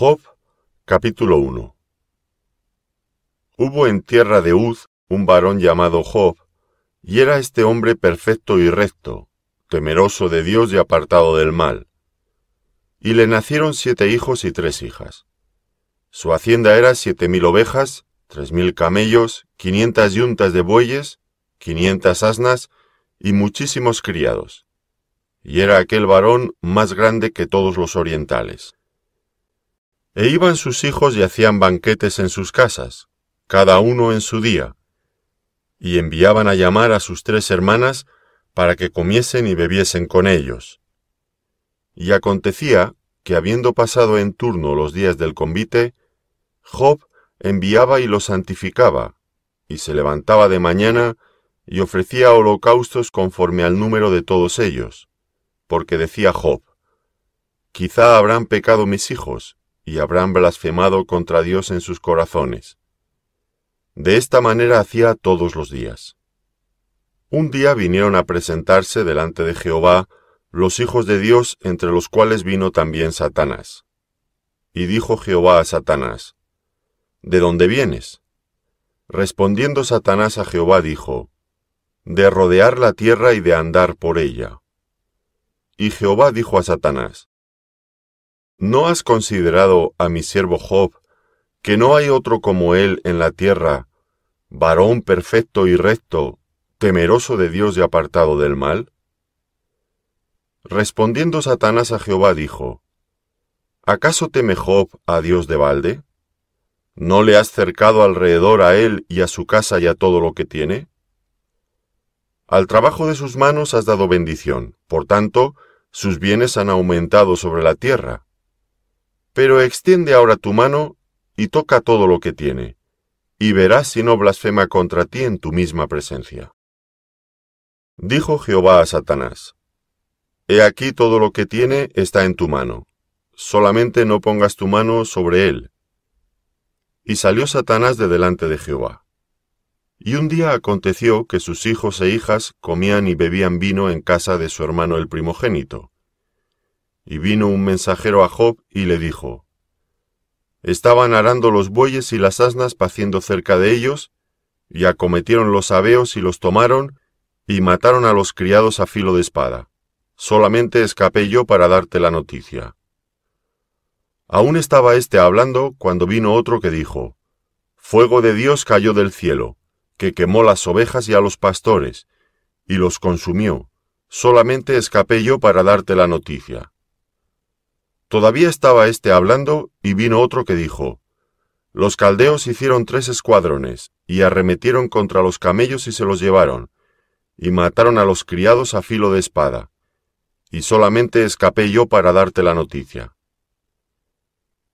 Job capítulo 1 Hubo en tierra de Uz un varón llamado Job, y era este hombre perfecto y recto, temeroso de Dios y apartado del mal. Y le nacieron siete hijos y tres hijas. Su hacienda era siete mil ovejas, tres mil camellos, quinientas yuntas de bueyes, quinientas asnas y muchísimos criados. Y era aquel varón más grande que todos los orientales. E iban sus hijos y hacían banquetes en sus casas, cada uno en su día, y enviaban a llamar a sus tres hermanas para que comiesen y bebiesen con ellos. Y acontecía que habiendo pasado en turno los días del convite, Job enviaba y los santificaba, y se levantaba de mañana y ofrecía holocaustos conforme al número de todos ellos, porque decía Job, Quizá habrán pecado mis hijos, y habrán blasfemado contra Dios en sus corazones. De esta manera hacía todos los días. Un día vinieron a presentarse delante de Jehová los hijos de Dios, entre los cuales vino también Satanás. Y dijo Jehová a Satanás, ¿De dónde vienes? Respondiendo Satanás a Jehová dijo, De rodear la tierra y de andar por ella. Y Jehová dijo a Satanás, ¿No has considerado a mi siervo Job, que no hay otro como él en la tierra, varón perfecto y recto, temeroso de Dios y apartado del mal? Respondiendo Satanás a Jehová dijo, ¿Acaso teme Job a Dios de balde? ¿No le has cercado alrededor a él y a su casa y a todo lo que tiene? Al trabajo de sus manos has dado bendición, por tanto, sus bienes han aumentado sobre la tierra. Pero extiende ahora tu mano y toca todo lo que tiene, y verás si no blasfema contra ti en tu misma presencia. Dijo Jehová a Satanás, He aquí todo lo que tiene está en tu mano, solamente no pongas tu mano sobre él. Y salió Satanás de delante de Jehová. Y un día aconteció que sus hijos e hijas comían y bebían vino en casa de su hermano el primogénito. Y vino un mensajero a Job y le dijo, Estaban arando los bueyes y las asnas paciendo cerca de ellos, y acometieron los aveos y los tomaron, y mataron a los criados a filo de espada. Solamente escapé yo para darte la noticia. Aún estaba éste hablando cuando vino otro que dijo, Fuego de Dios cayó del cielo, que quemó las ovejas y a los pastores, y los consumió. Solamente escapé yo para darte la noticia. Todavía estaba éste hablando, y vino otro que dijo, Los caldeos hicieron tres escuadrones, y arremetieron contra los camellos y se los llevaron, y mataron a los criados a filo de espada. Y solamente escapé yo para darte la noticia.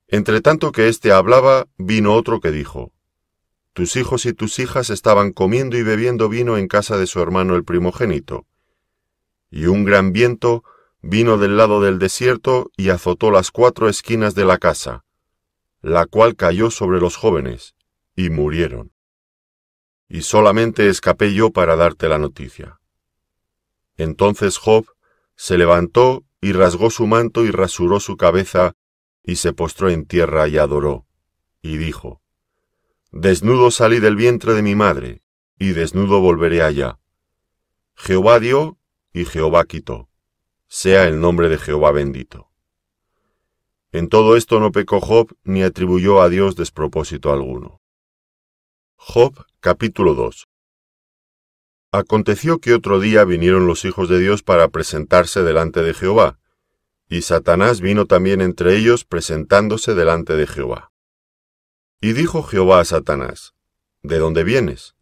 Entre tanto que éste hablaba, vino otro que dijo, Tus hijos y tus hijas estaban comiendo y bebiendo vino en casa de su hermano el primogénito, y un gran viento vino del lado del desierto y azotó las cuatro esquinas de la casa, la cual cayó sobre los jóvenes, y murieron. Y solamente escapé yo para darte la noticia. Entonces Job se levantó y rasgó su manto y rasuró su cabeza, y se postró en tierra y adoró, y dijo, Desnudo salí del vientre de mi madre, y desnudo volveré allá. Jehová dio, y Jehová quitó sea el nombre de Jehová bendito. En todo esto no pecó Job ni atribuyó a Dios despropósito alguno. Job capítulo 2 Aconteció que otro día vinieron los hijos de Dios para presentarse delante de Jehová, y Satanás vino también entre ellos presentándose delante de Jehová. Y dijo Jehová a Satanás, ¿De dónde vienes?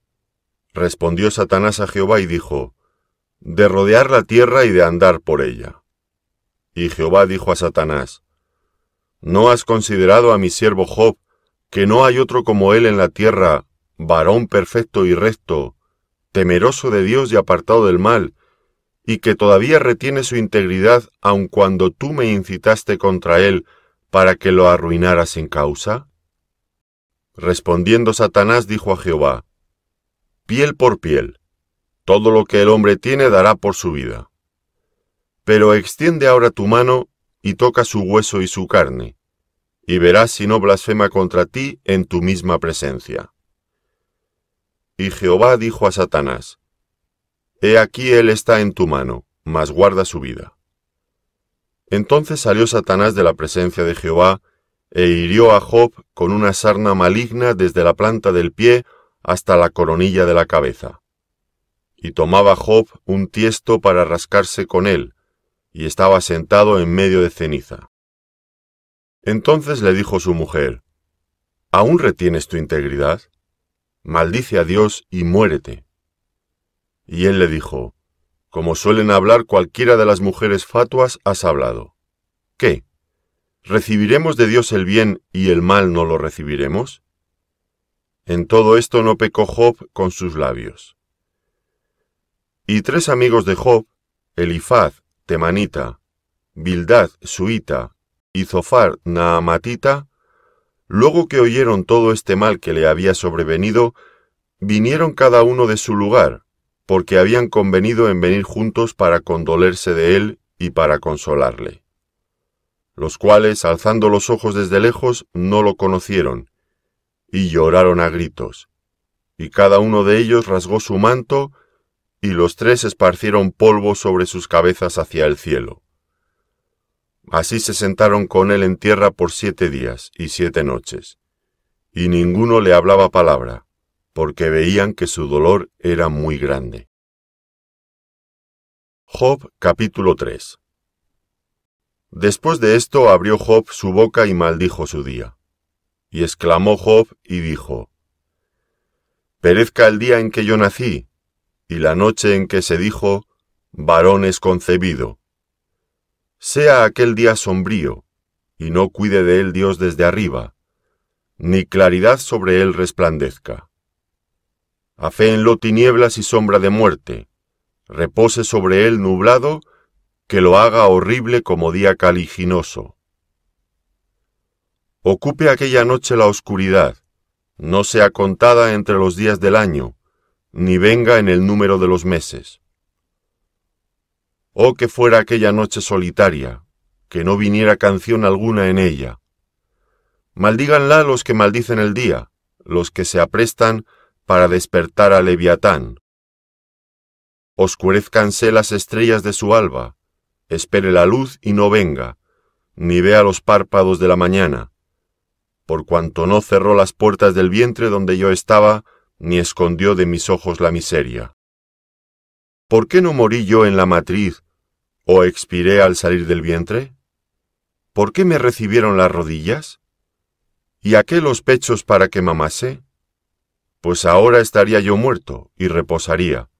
Respondió Satanás a Jehová y dijo, de rodear la tierra y de andar por ella. Y Jehová dijo a Satanás, ¿No has considerado a mi siervo Job, que no hay otro como él en la tierra, varón perfecto y recto, temeroso de Dios y apartado del mal, y que todavía retiene su integridad aun cuando tú me incitaste contra él para que lo arruinaras en causa? Respondiendo Satanás dijo a Jehová, Piel por piel, todo lo que el hombre tiene dará por su vida. Pero extiende ahora tu mano y toca su hueso y su carne, y verás si no blasfema contra ti en tu misma presencia. Y Jehová dijo a Satanás, He aquí él está en tu mano, mas guarda su vida. Entonces salió Satanás de la presencia de Jehová, e hirió a Job con una sarna maligna desde la planta del pie hasta la coronilla de la cabeza y tomaba Job un tiesto para rascarse con él, y estaba sentado en medio de ceniza. Entonces le dijo su mujer, ¿Aún retienes tu integridad? Maldice a Dios y muérete. Y él le dijo, Como suelen hablar cualquiera de las mujeres fatuas, has hablado. ¿Qué? ¿Recibiremos de Dios el bien y el mal no lo recibiremos? En todo esto no pecó Job con sus labios. Y tres amigos de Job, Elifaz, temanita, Bildad, suita, y Zofar, naamatita, luego que oyeron todo este mal que le había sobrevenido, vinieron cada uno de su lugar, porque habían convenido en venir juntos para condolerse de él y para consolarle. Los cuales, alzando los ojos desde lejos, no lo conocieron, y lloraron a gritos. Y cada uno de ellos rasgó su manto, y los tres esparcieron polvo sobre sus cabezas hacia el cielo. Así se sentaron con él en tierra por siete días y siete noches, y ninguno le hablaba palabra, porque veían que su dolor era muy grande. Job capítulo 3 Después de esto abrió Job su boca y maldijo su día. Y exclamó Job y dijo, Perezca el día en que yo nací, y la noche en que se dijo, varón es concebido. Sea aquel día sombrío, y no cuide de él Dios desde arriba, ni claridad sobre él resplandezca. Aféenlo tinieblas y sombra de muerte, repose sobre él nublado, que lo haga horrible como día caliginoso. Ocupe aquella noche la oscuridad, no sea contada entre los días del año, ni venga en el número de los meses. Oh, que fuera aquella noche solitaria, que no viniera canción alguna en ella. Maldíganla los que maldicen el día, los que se aprestan para despertar a Leviatán. Oscurezcanse las estrellas de su alba, espere la luz y no venga, ni vea los párpados de la mañana, por cuanto no cerró las puertas del vientre donde yo estaba, ni escondió de mis ojos la miseria. ¿Por qué no morí yo en la matriz, o expiré al salir del vientre? ¿Por qué me recibieron las rodillas? ¿Y a qué los pechos para que mamase? Pues ahora estaría yo muerto y reposaría.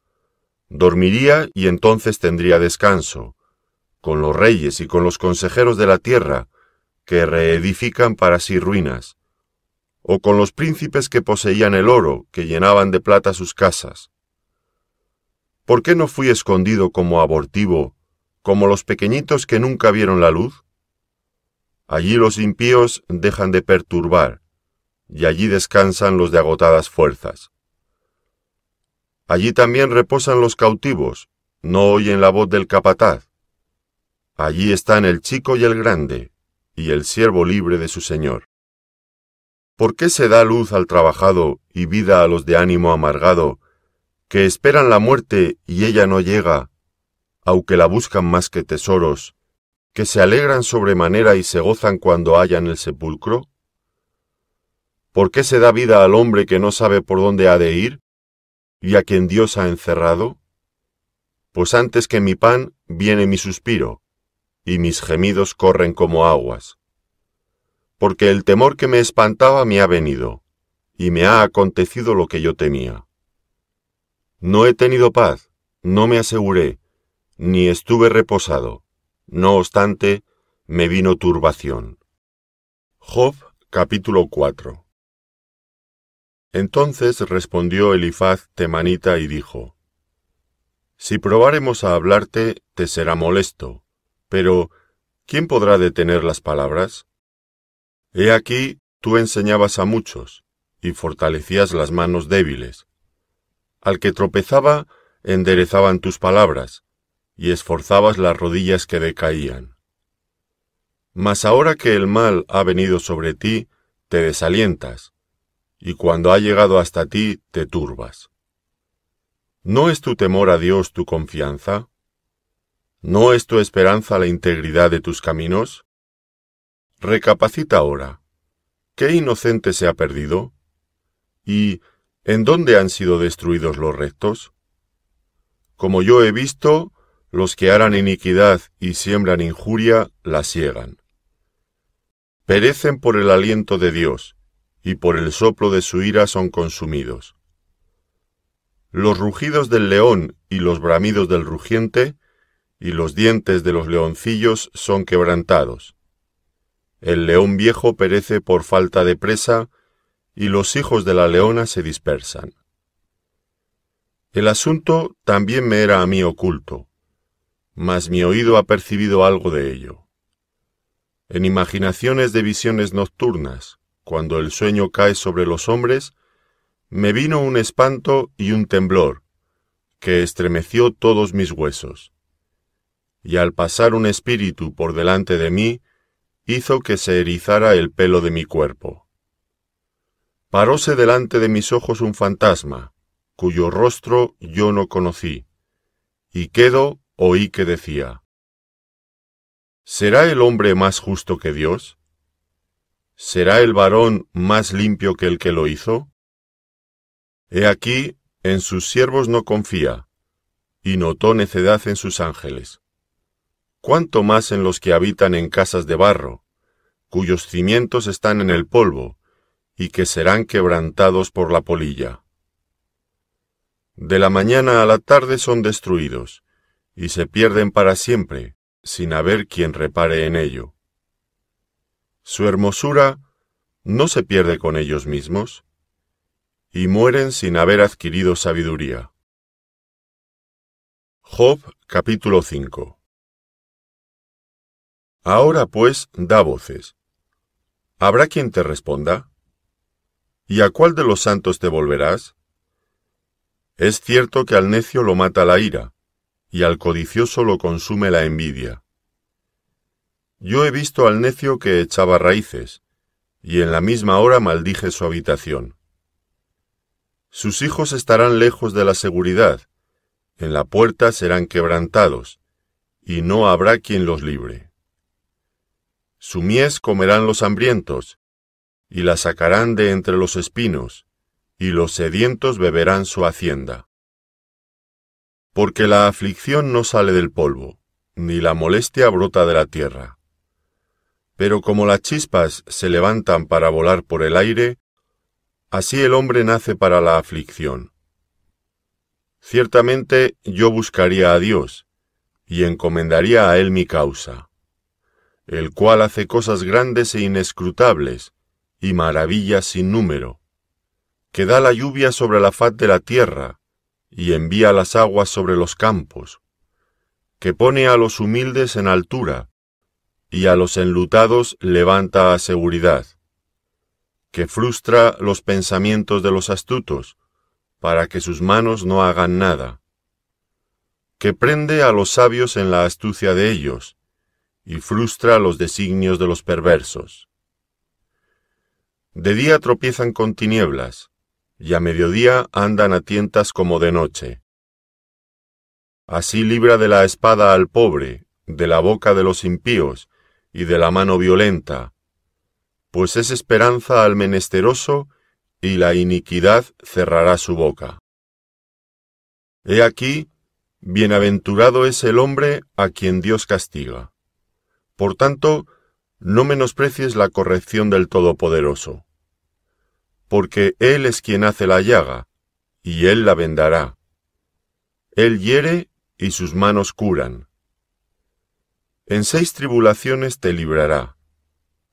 Dormiría y entonces tendría descanso, con los reyes y con los consejeros de la tierra, que reedifican para sí ruinas, o con los príncipes que poseían el oro, que llenaban de plata sus casas. ¿Por qué no fui escondido como abortivo, como los pequeñitos que nunca vieron la luz? Allí los impíos dejan de perturbar, y allí descansan los de agotadas fuerzas. Allí también reposan los cautivos, no oyen la voz del capataz. Allí están el chico y el grande, y el siervo libre de su señor. ¿Por qué se da luz al trabajado y vida a los de ánimo amargado, que esperan la muerte y ella no llega, aunque la buscan más que tesoros, que se alegran sobremanera y se gozan cuando hallan el sepulcro? ¿Por qué se da vida al hombre que no sabe por dónde ha de ir y a quien Dios ha encerrado? Pues antes que mi pan viene mi suspiro, y mis gemidos corren como aguas porque el temor que me espantaba me ha venido, y me ha acontecido lo que yo temía. No he tenido paz, no me aseguré, ni estuve reposado. No obstante, me vino turbación. Job capítulo 4 Entonces respondió Elifaz temanita y dijo, Si probáremos a hablarte, te será molesto, pero ¿quién podrá detener las palabras? He aquí, tú enseñabas a muchos, y fortalecías las manos débiles. Al que tropezaba, enderezaban tus palabras, y esforzabas las rodillas que decaían. Mas ahora que el mal ha venido sobre ti, te desalientas, y cuando ha llegado hasta ti, te turbas. ¿No es tu temor a Dios tu confianza? ¿No es tu esperanza la integridad de tus caminos? Recapacita ahora. ¿Qué inocente se ha perdido? ¿Y en dónde han sido destruidos los restos? Como yo he visto, los que harán iniquidad y siembran injuria, la siegan. Perecen por el aliento de Dios, y por el soplo de su ira son consumidos. Los rugidos del león y los bramidos del rugiente, y los dientes de los leoncillos son quebrantados el león viejo perece por falta de presa, y los hijos de la leona se dispersan. El asunto también me era a mí oculto, mas mi oído ha percibido algo de ello. En imaginaciones de visiones nocturnas, cuando el sueño cae sobre los hombres, me vino un espanto y un temblor, que estremeció todos mis huesos. Y al pasar un espíritu por delante de mí, hizo que se erizara el pelo de mi cuerpo. Paróse delante de mis ojos un fantasma, cuyo rostro yo no conocí, y quedo oí que decía, ¿Será el hombre más justo que Dios? ¿Será el varón más limpio que el que lo hizo? He aquí, en sus siervos no confía, y notó necedad en sus ángeles cuánto más en los que habitan en casas de barro, cuyos cimientos están en el polvo, y que serán quebrantados por la polilla. De la mañana a la tarde son destruidos, y se pierden para siempre, sin haber quien repare en ello. Su hermosura no se pierde con ellos mismos, y mueren sin haber adquirido sabiduría. Job capítulo 5 Ahora pues da voces. ¿Habrá quien te responda? ¿Y a cuál de los santos te volverás? Es cierto que al necio lo mata la ira, y al codicioso lo consume la envidia. Yo he visto al necio que echaba raíces, y en la misma hora maldije su habitación. Sus hijos estarán lejos de la seguridad, en la puerta serán quebrantados, y no habrá quien los libre. Su mies comerán los hambrientos, y la sacarán de entre los espinos, y los sedientos beberán su hacienda. Porque la aflicción no sale del polvo, ni la molestia brota de la tierra. Pero como las chispas se levantan para volar por el aire, así el hombre nace para la aflicción. Ciertamente yo buscaría a Dios, y encomendaría a Él mi causa el cual hace cosas grandes e inescrutables, y maravillas sin número, que da la lluvia sobre la faz de la tierra, y envía las aguas sobre los campos, que pone a los humildes en altura, y a los enlutados levanta a seguridad, que frustra los pensamientos de los astutos, para que sus manos no hagan nada, que prende a los sabios en la astucia de ellos, y frustra los designios de los perversos. De día tropiezan con tinieblas, y a mediodía andan a tientas como de noche. Así libra de la espada al pobre, de la boca de los impíos, y de la mano violenta, pues es esperanza al menesteroso, y la iniquidad cerrará su boca. He aquí, bienaventurado es el hombre a quien Dios castiga. Por tanto, no menosprecies la corrección del Todopoderoso, porque Él es quien hace la llaga, y Él la vendará. Él hiere y sus manos curan. En seis tribulaciones te librará,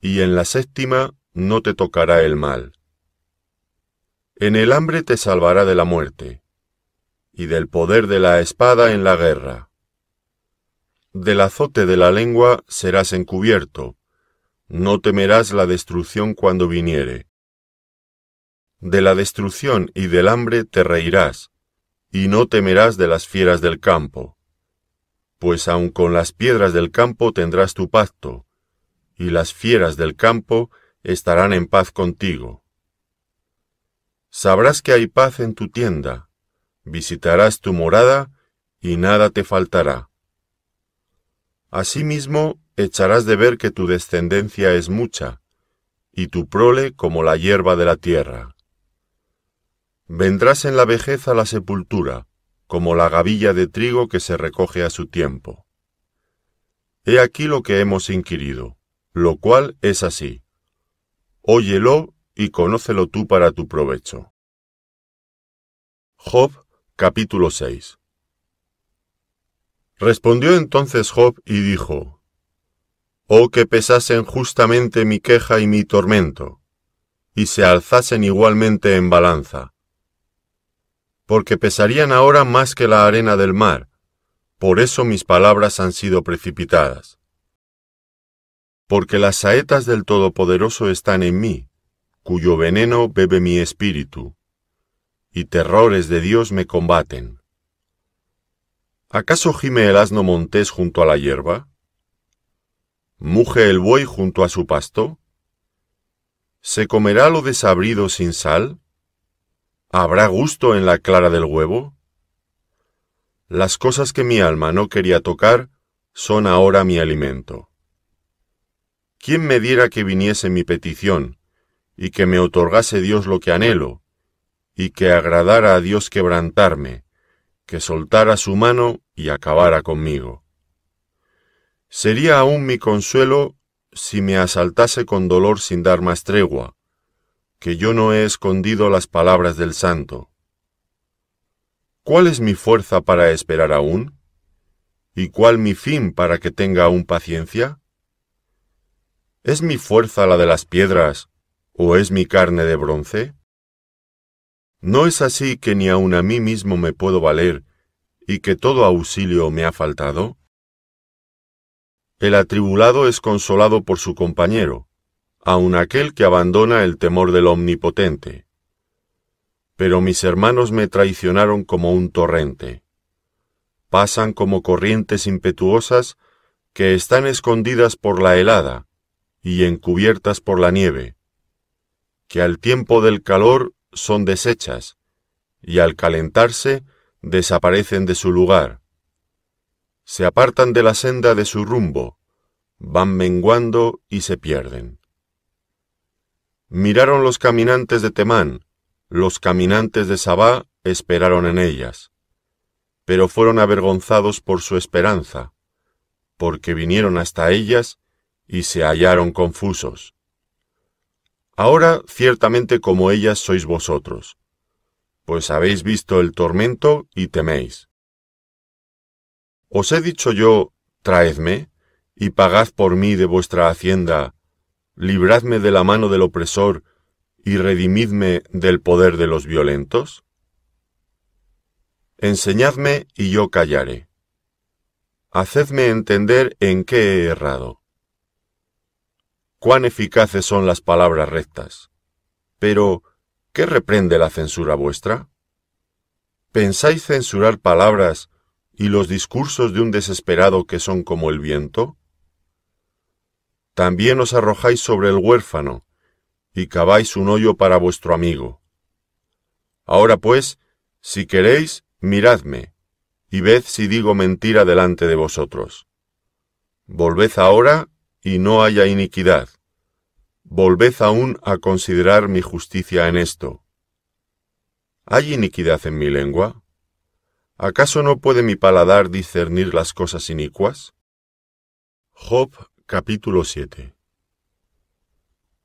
y en la séptima no te tocará el mal. En el hambre te salvará de la muerte, y del poder de la espada en la guerra del azote de la lengua serás encubierto, no temerás la destrucción cuando viniere. De la destrucción y del hambre te reirás, y no temerás de las fieras del campo. Pues aun con las piedras del campo tendrás tu pacto, y las fieras del campo estarán en paz contigo. Sabrás que hay paz en tu tienda, visitarás tu morada, y nada te faltará. Asimismo, echarás de ver que tu descendencia es mucha, y tu prole como la hierba de la tierra. Vendrás en la vejez a la sepultura, como la gavilla de trigo que se recoge a su tiempo. He aquí lo que hemos inquirido, lo cual es así. Óyelo y conócelo tú para tu provecho. Job capítulo 6 Respondió entonces Job y dijo, Oh que pesasen justamente mi queja y mi tormento, y se alzasen igualmente en balanza, porque pesarían ahora más que la arena del mar, por eso mis palabras han sido precipitadas. Porque las saetas del Todopoderoso están en mí, cuyo veneno bebe mi espíritu, y terrores de Dios me combaten. ¿Acaso gime el asno montés junto a la hierba? ¿Muje el buey junto a su pasto? ¿Se comerá lo desabrido sin sal? ¿Habrá gusto en la clara del huevo? Las cosas que mi alma no quería tocar son ahora mi alimento. ¿Quién me diera que viniese mi petición, y que me otorgase Dios lo que anhelo, y que agradara a Dios quebrantarme, que soltara su mano y acabara conmigo. Sería aún mi consuelo si me asaltase con dolor sin dar más tregua, que yo no he escondido las palabras del santo. ¿Cuál es mi fuerza para esperar aún? ¿Y cuál mi fin para que tenga aún paciencia? ¿Es mi fuerza la de las piedras, o es mi carne de bronce? No es así que ni aun a mí mismo me puedo valer y que todo auxilio me ha faltado. El atribulado es consolado por su compañero, aun aquel que abandona el temor del Omnipotente. Pero mis hermanos me traicionaron como un torrente. Pasan como corrientes impetuosas que están escondidas por la helada y encubiertas por la nieve, que al tiempo del calor son deshechas, y al calentarse desaparecen de su lugar. Se apartan de la senda de su rumbo, van menguando y se pierden. Miraron los caminantes de Temán, los caminantes de Sabá esperaron en ellas, pero fueron avergonzados por su esperanza, porque vinieron hasta ellas y se hallaron confusos. Ahora ciertamente como ellas sois vosotros, pues habéis visto el tormento y teméis. ¿Os he dicho yo, traedme, y pagad por mí de vuestra hacienda, libradme de la mano del opresor, y redimidme del poder de los violentos? Enseñadme y yo callaré. Hacedme entender en qué he errado cuán eficaces son las palabras rectas. Pero, ¿qué reprende la censura vuestra? ¿Pensáis censurar palabras y los discursos de un desesperado que son como el viento? También os arrojáis sobre el huérfano, y caváis un hoyo para vuestro amigo. Ahora pues, si queréis, miradme, y ved si digo mentira delante de vosotros. Volved ahora y no haya iniquidad. Volved aún a considerar mi justicia en esto. ¿Hay iniquidad en mi lengua? ¿Acaso no puede mi paladar discernir las cosas inicuas? Job capítulo 7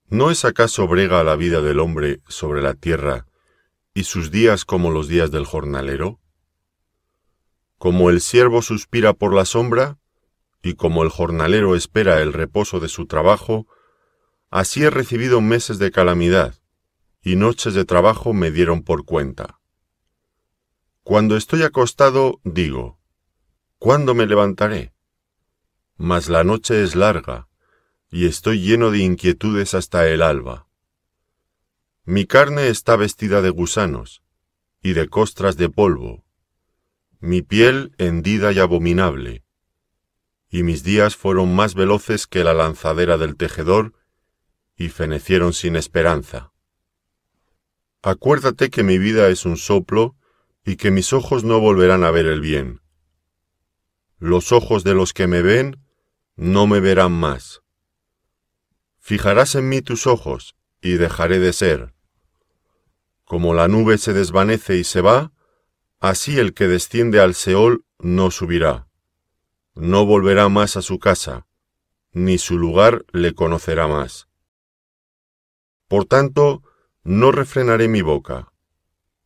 ¿No es acaso brega la vida del hombre sobre la tierra y sus días como los días del jornalero? Como el siervo suspira por la sombra, y como el jornalero espera el reposo de su trabajo, así he recibido meses de calamidad, y noches de trabajo me dieron por cuenta. Cuando estoy acostado, digo, ¿cuándo me levantaré? Mas la noche es larga, y estoy lleno de inquietudes hasta el alba. Mi carne está vestida de gusanos, y de costras de polvo, mi piel hendida y abominable, y mis días fueron más veloces que la lanzadera del tejedor, y fenecieron sin esperanza. Acuérdate que mi vida es un soplo, y que mis ojos no volverán a ver el bien. Los ojos de los que me ven no me verán más. Fijarás en mí tus ojos, y dejaré de ser. Como la nube se desvanece y se va, así el que desciende al Seol no subirá no volverá más a su casa, ni su lugar le conocerá más. Por tanto, no refrenaré mi boca,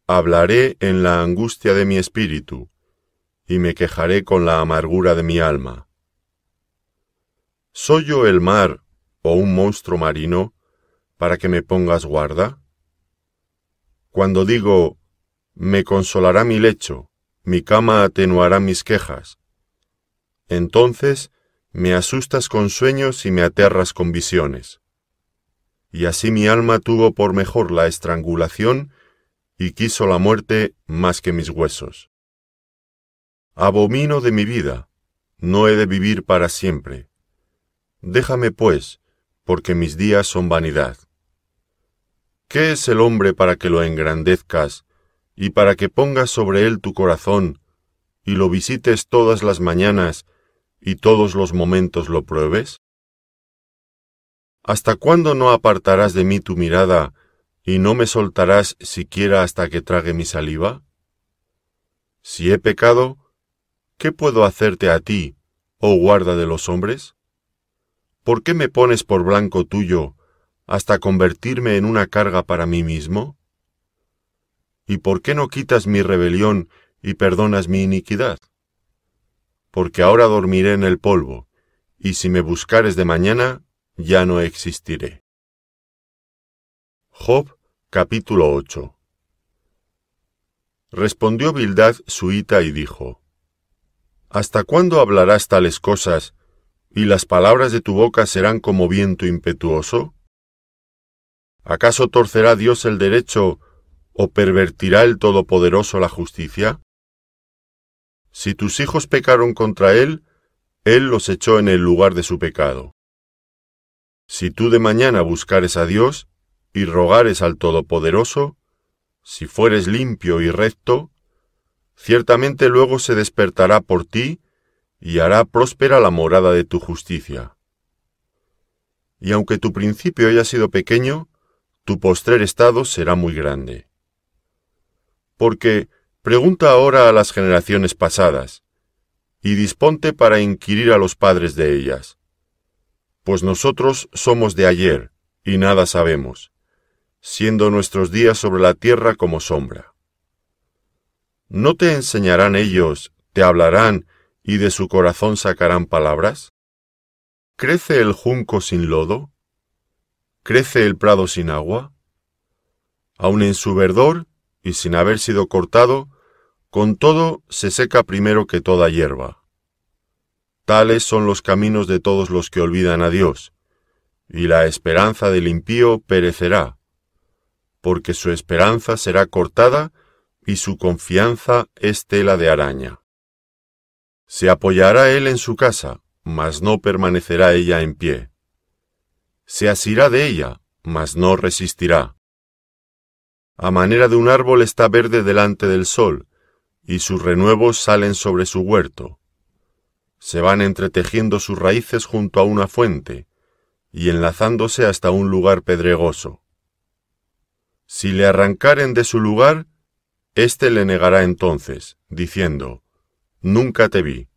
hablaré en la angustia de mi espíritu, y me quejaré con la amargura de mi alma. ¿Soy yo el mar o un monstruo marino para que me pongas guarda? Cuando digo, me consolará mi lecho, mi cama atenuará mis quejas, entonces me asustas con sueños y me aterras con visiones. Y así mi alma tuvo por mejor la estrangulación y quiso la muerte más que mis huesos. Abomino de mi vida, no he de vivir para siempre. Déjame, pues, porque mis días son vanidad. ¿Qué es el hombre para que lo engrandezcas y para que pongas sobre él tu corazón y lo visites todas las mañanas y todos los momentos lo pruebes? ¿Hasta cuándo no apartarás de mí tu mirada y no me soltarás siquiera hasta que trague mi saliva? Si he pecado, ¿qué puedo hacerte a ti, oh guarda de los hombres? ¿Por qué me pones por blanco tuyo hasta convertirme en una carga para mí mismo? ¿Y por qué no quitas mi rebelión y perdonas mi iniquidad? porque ahora dormiré en el polvo, y si me buscares de mañana, ya no existiré. Job capítulo 8 Respondió Bildad suita y dijo, ¿Hasta cuándo hablarás tales cosas, y las palabras de tu boca serán como viento impetuoso? ¿Acaso torcerá Dios el derecho, o pervertirá el Todopoderoso la justicia? Si tus hijos pecaron contra él, él los echó en el lugar de su pecado. Si tú de mañana buscares a Dios y rogares al Todopoderoso, si fueres limpio y recto, ciertamente luego se despertará por ti y hará próspera la morada de tu justicia. Y aunque tu principio haya sido pequeño, tu postrer estado será muy grande. Porque, Pregunta ahora a las generaciones pasadas, y disponte para inquirir a los padres de ellas. Pues nosotros somos de ayer, y nada sabemos, siendo nuestros días sobre la tierra como sombra. ¿No te enseñarán ellos, te hablarán, y de su corazón sacarán palabras? ¿Crece el junco sin lodo? ¿Crece el prado sin agua? Aun en su verdor, y sin haber sido cortado, con todo, se seca primero que toda hierba. Tales son los caminos de todos los que olvidan a Dios, y la esperanza del impío perecerá, porque su esperanza será cortada y su confianza es tela de araña. Se apoyará él en su casa, mas no permanecerá ella en pie. Se asirá de ella, mas no resistirá. A manera de un árbol está verde delante del sol, y sus renuevos salen sobre su huerto. Se van entretejiendo sus raíces junto a una fuente, y enlazándose hasta un lugar pedregoso. Si le arrancaren de su lugar, éste le negará entonces, diciendo, Nunca te vi.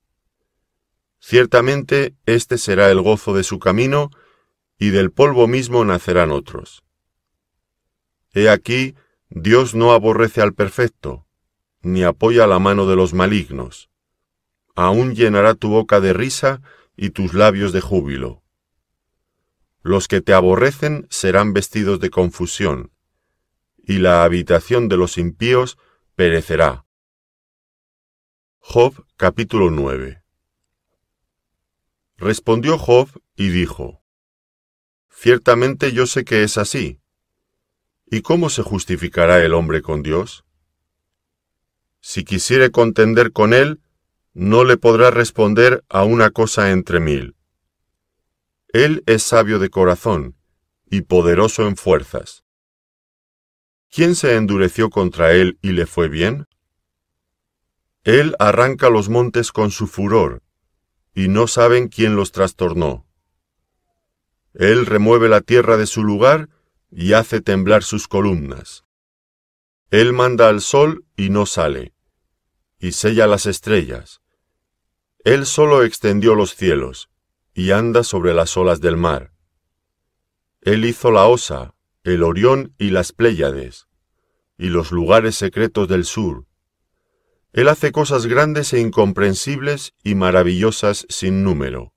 Ciertamente este será el gozo de su camino, y del polvo mismo nacerán otros. He aquí, Dios no aborrece al perfecto, ni apoya la mano de los malignos. Aún llenará tu boca de risa y tus labios de júbilo. Los que te aborrecen serán vestidos de confusión, y la habitación de los impíos perecerá. Job capítulo 9 Respondió Job y dijo, Ciertamente yo sé que es así. ¿Y cómo se justificará el hombre con Dios? si quisiere contender con él, no le podrá responder a una cosa entre mil. Él es sabio de corazón y poderoso en fuerzas. ¿Quién se endureció contra él y le fue bien? Él arranca los montes con su furor, y no saben quién los trastornó. Él remueve la tierra de su lugar y hace temblar sus columnas. Él manda al sol y no sale, y sella las estrellas. Él solo extendió los cielos, y anda sobre las olas del mar. Él hizo la osa, el Orión y las Pléyades, y los lugares secretos del sur. Él hace cosas grandes e incomprensibles y maravillosas sin número.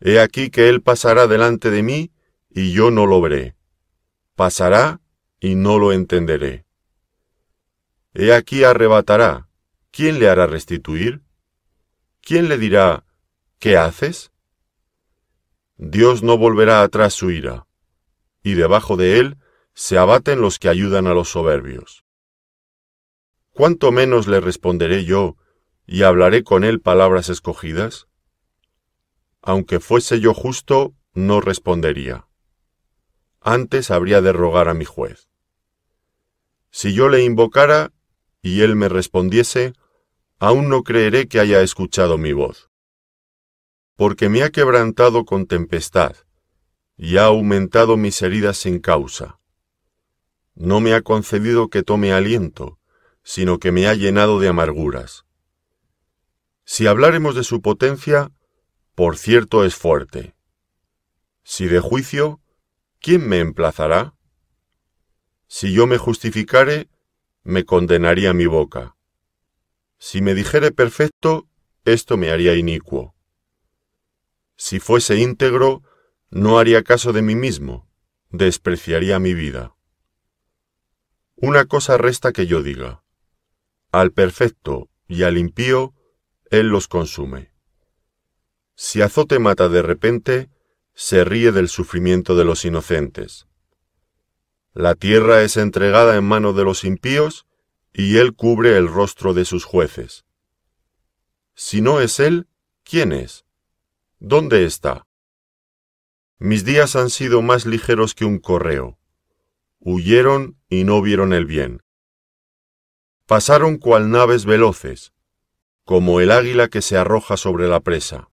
He aquí que Él pasará delante de mí, y yo no lo veré. Pasará y no lo entenderé. He aquí arrebatará. ¿Quién le hará restituir? ¿Quién le dirá, ¿qué haces? Dios no volverá atrás su ira, y debajo de él se abaten los que ayudan a los soberbios. ¿Cuánto menos le responderé yo y hablaré con él palabras escogidas? Aunque fuese yo justo, no respondería. Antes habría de rogar a mi juez. Si yo le invocara y él me respondiese, aún no creeré que haya escuchado mi voz. Porque me ha quebrantado con tempestad, y ha aumentado mis heridas sin causa. No me ha concedido que tome aliento, sino que me ha llenado de amarguras. Si habláremos de su potencia, por cierto es fuerte. Si de juicio, ¿quién me emplazará? Si yo me justificare, me condenaría mi boca. Si me dijere perfecto, esto me haría inicuo. Si fuese íntegro, no haría caso de mí mismo, despreciaría mi vida. Una cosa resta que yo diga. Al perfecto y al impío, Él los consume. Si azote mata de repente, se ríe del sufrimiento de los inocentes. La tierra es entregada en mano de los impíos, y él cubre el rostro de sus jueces. Si no es él, ¿quién es? ¿Dónde está? Mis días han sido más ligeros que un correo. Huyeron y no vieron el bien. Pasaron cual naves veloces, como el águila que se arroja sobre la presa.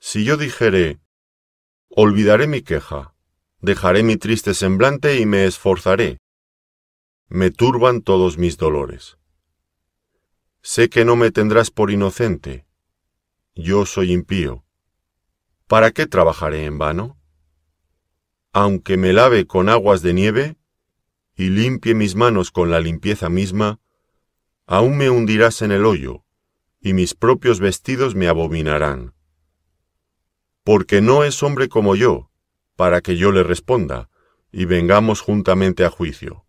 Si yo dijere, olvidaré mi queja, dejaré mi triste semblante y me esforzaré. Me turban todos mis dolores. Sé que no me tendrás por inocente. Yo soy impío. ¿Para qué trabajaré en vano? Aunque me lave con aguas de nieve y limpie mis manos con la limpieza misma, aún me hundirás en el hoyo, y mis propios vestidos me abominarán. Porque no es hombre como yo, para que yo le responda, y vengamos juntamente a juicio.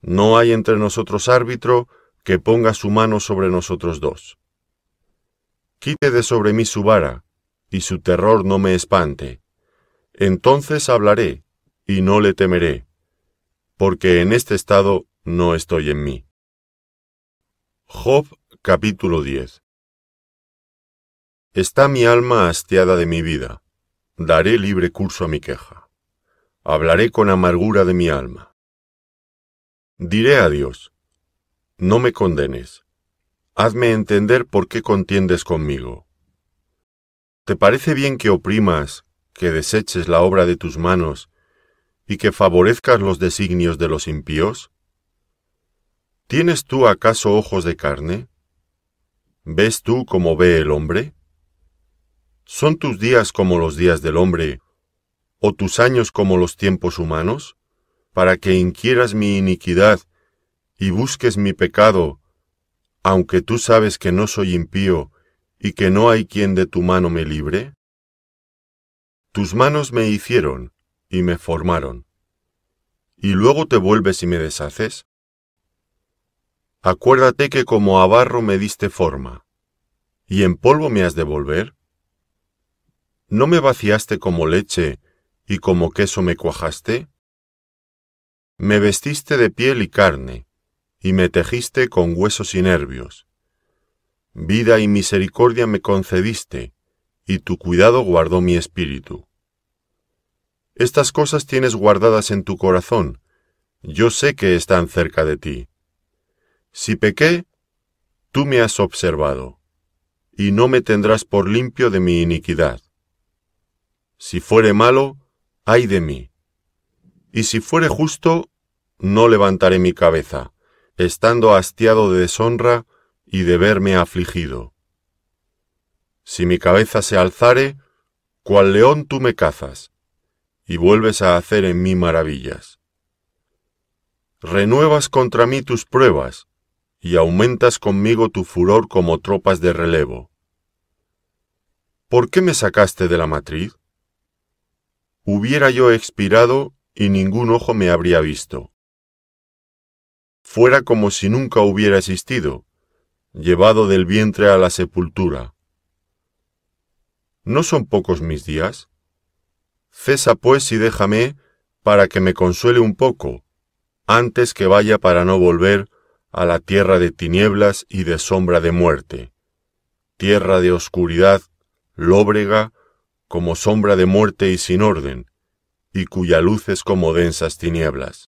No hay entre nosotros árbitro que ponga su mano sobre nosotros dos. Quite de sobre mí su vara, y su terror no me espante. Entonces hablaré, y no le temeré, porque en este estado no estoy en mí. Job capítulo 10 Está mi alma hastiada de mi vida Daré libre curso a mi queja. Hablaré con amargura de mi alma. Diré a Dios, no me condenes. Hazme entender por qué contiendes conmigo. ¿Te parece bien que oprimas, que deseches la obra de tus manos, y que favorezcas los designios de los impíos? ¿Tienes tú acaso ojos de carne? ¿Ves tú como ve el hombre? ¿Son tus días como los días del hombre, o tus años como los tiempos humanos? Para que inquieras mi iniquidad y busques mi pecado, aunque tú sabes que no soy impío y que no hay quien de tu mano me libre? Tus manos me hicieron y me formaron. ¿Y luego te vuelves y me deshaces? Acuérdate que como a barro me diste forma, y en polvo me has de volver. ¿No me vaciaste como leche y como queso me cuajaste? Me vestiste de piel y carne, y me tejiste con huesos y nervios. Vida y misericordia me concediste, y tu cuidado guardó mi espíritu. Estas cosas tienes guardadas en tu corazón, yo sé que están cerca de ti. Si pequé, tú me has observado, y no me tendrás por limpio de mi iniquidad. Si fuere malo, ay de mí. Y si fuere justo, no levantaré mi cabeza, estando hastiado de deshonra y de verme afligido. Si mi cabeza se alzare, cual león tú me cazas, y vuelves a hacer en mí maravillas. Renuevas contra mí tus pruebas, y aumentas conmigo tu furor como tropas de relevo. ¿Por qué me sacaste de la matriz? hubiera yo expirado y ningún ojo me habría visto. Fuera como si nunca hubiera existido, llevado del vientre a la sepultura. ¿No son pocos mis días? Cesa pues y déjame para que me consuele un poco, antes que vaya para no volver a la tierra de tinieblas y de sombra de muerte, tierra de oscuridad, lóbrega, como sombra de muerte y sin orden, y cuya luz es como densas tinieblas.